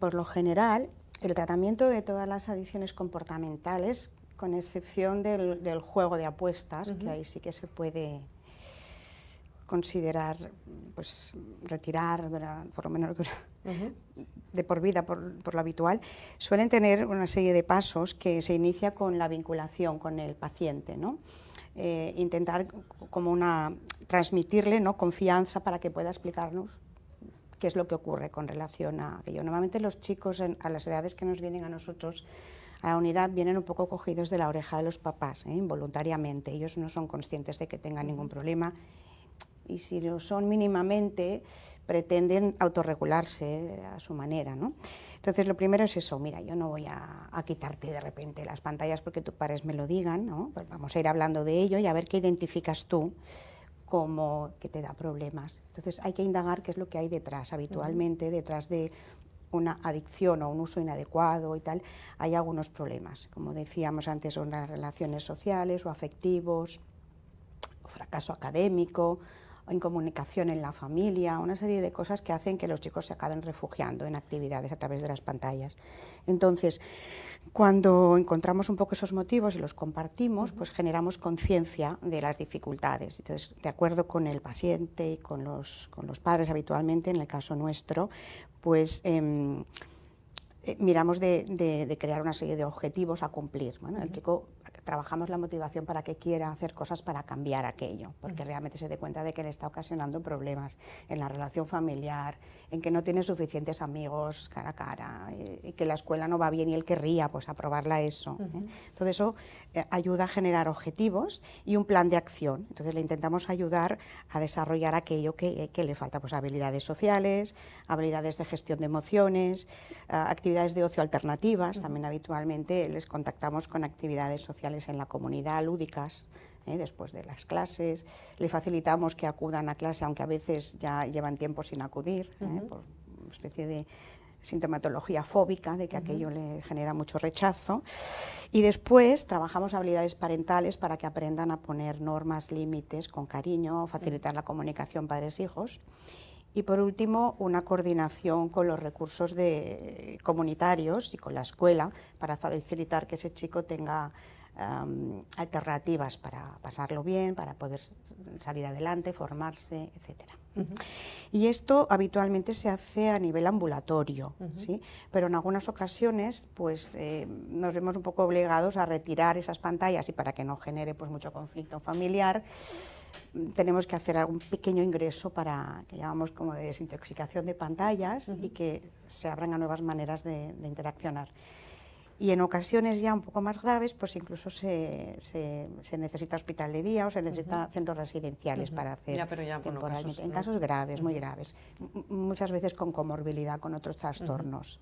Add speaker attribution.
Speaker 1: Por lo general, el tratamiento de todas las adicciones comportamentales, con excepción del, juego de apuestas, que ahí sí que se puede considerar, pues retirar, por lo menos dura, de por vida, por, lo habitual, suelen tener una serie de pasos que se inicia con la vinculación con el paciente, eh, intentar como una, transmitirle ¿no? confianza para que pueda explicarnos qué es lo que ocurre con relación a aquello. Normalmente los chicos a las edades que nos vienen a nosotros a la unidad vienen un poco cogidos de la oreja de los papás, ¿eh? involuntariamente. Ellos no son conscientes de que tengan ningún problema y si lo son mínimamente, pretenden autorregularse eh, a su manera. ¿no? Entonces, lo primero es eso, mira, yo no voy a, quitarte de repente las pantallas porque tus pares me lo digan, ¿no? Pues vamos a ir hablando de ello y a ver qué identificas tú como que te da problemas. Entonces hay que indagar qué es lo que hay detrás. Habitualmente detrás de una adicción o un uso inadecuado y tal, hay algunos problemas. Como decíamos antes, son las relaciones sociales o afectivos, o fracaso académico, o incomunicación en la familia, una serie de cosas que hacen que los chicos se acaben refugiando en actividades a través de las pantallas. Entonces, cuando encontramos un poco esos motivos y los compartimos, pues generamos conciencia de las dificultades. Entonces, de acuerdo con el paciente y con los, padres habitualmente, en el caso nuestro, pues em, eh, miramos de, crear una serie de objetivos a cumplir. el chico trabajamos la motivación para que quiera hacer cosas para cambiar aquello, porque mm. realmente se dé cuenta de que le está ocasionando problemas en la relación familiar, en que no tiene suficientes amigos cara a cara, eh, y que la escuela no va bien y él querría pues aprobarla eso. ¿eh? Todo eso eh, ayuda a generar objetivos y un plan de acción. Entonces le intentamos ayudar a desarrollar aquello que, le falta, pues habilidades sociales, habilidades de gestión de emociones, ah, actividades de ocio alternativas, también habitualmente les contactamos con actividades sociales en la comunidad, lúdicas, ¿eh? después de las clases. Le facilitamos que acudan a clase, aunque a veces ya llevan tiempo sin acudir, ¿eh? por una especie de sintomatología fóbica, de que aquello le genera mucho rechazo. Y después trabajamos habilidades parentales para que aprendan a poner normas, límites con cariño, facilitar la comunicación padres-hijos. Y por último, una coordinación con los recursos de, eh, comunitarios y con la escuela para facilitar que ese chico tenga alternativas para pasarlo bien, para poder salir adelante, formarse, etc. Y esto habitualmente se hace a nivel ambulatorio, ¿sí? pero en algunas ocasiones pues, eh, nos vemos un poco obligados a retirar esas pantallas y para que no genere pues, mucho conflicto familiar tenemos que hacer algún pequeño ingreso para que llamamos como desintoxicación de pantallas y que se abran a nuevas maneras de interaccionar y en ocasiones ya un poco más graves, pues incluso se, se, necesita hospital de día o se necesita centros residenciales para hacer ya, pero temporalmente. En casos graves, muy graves, muchas veces con comorbilidad, con otros trastornos.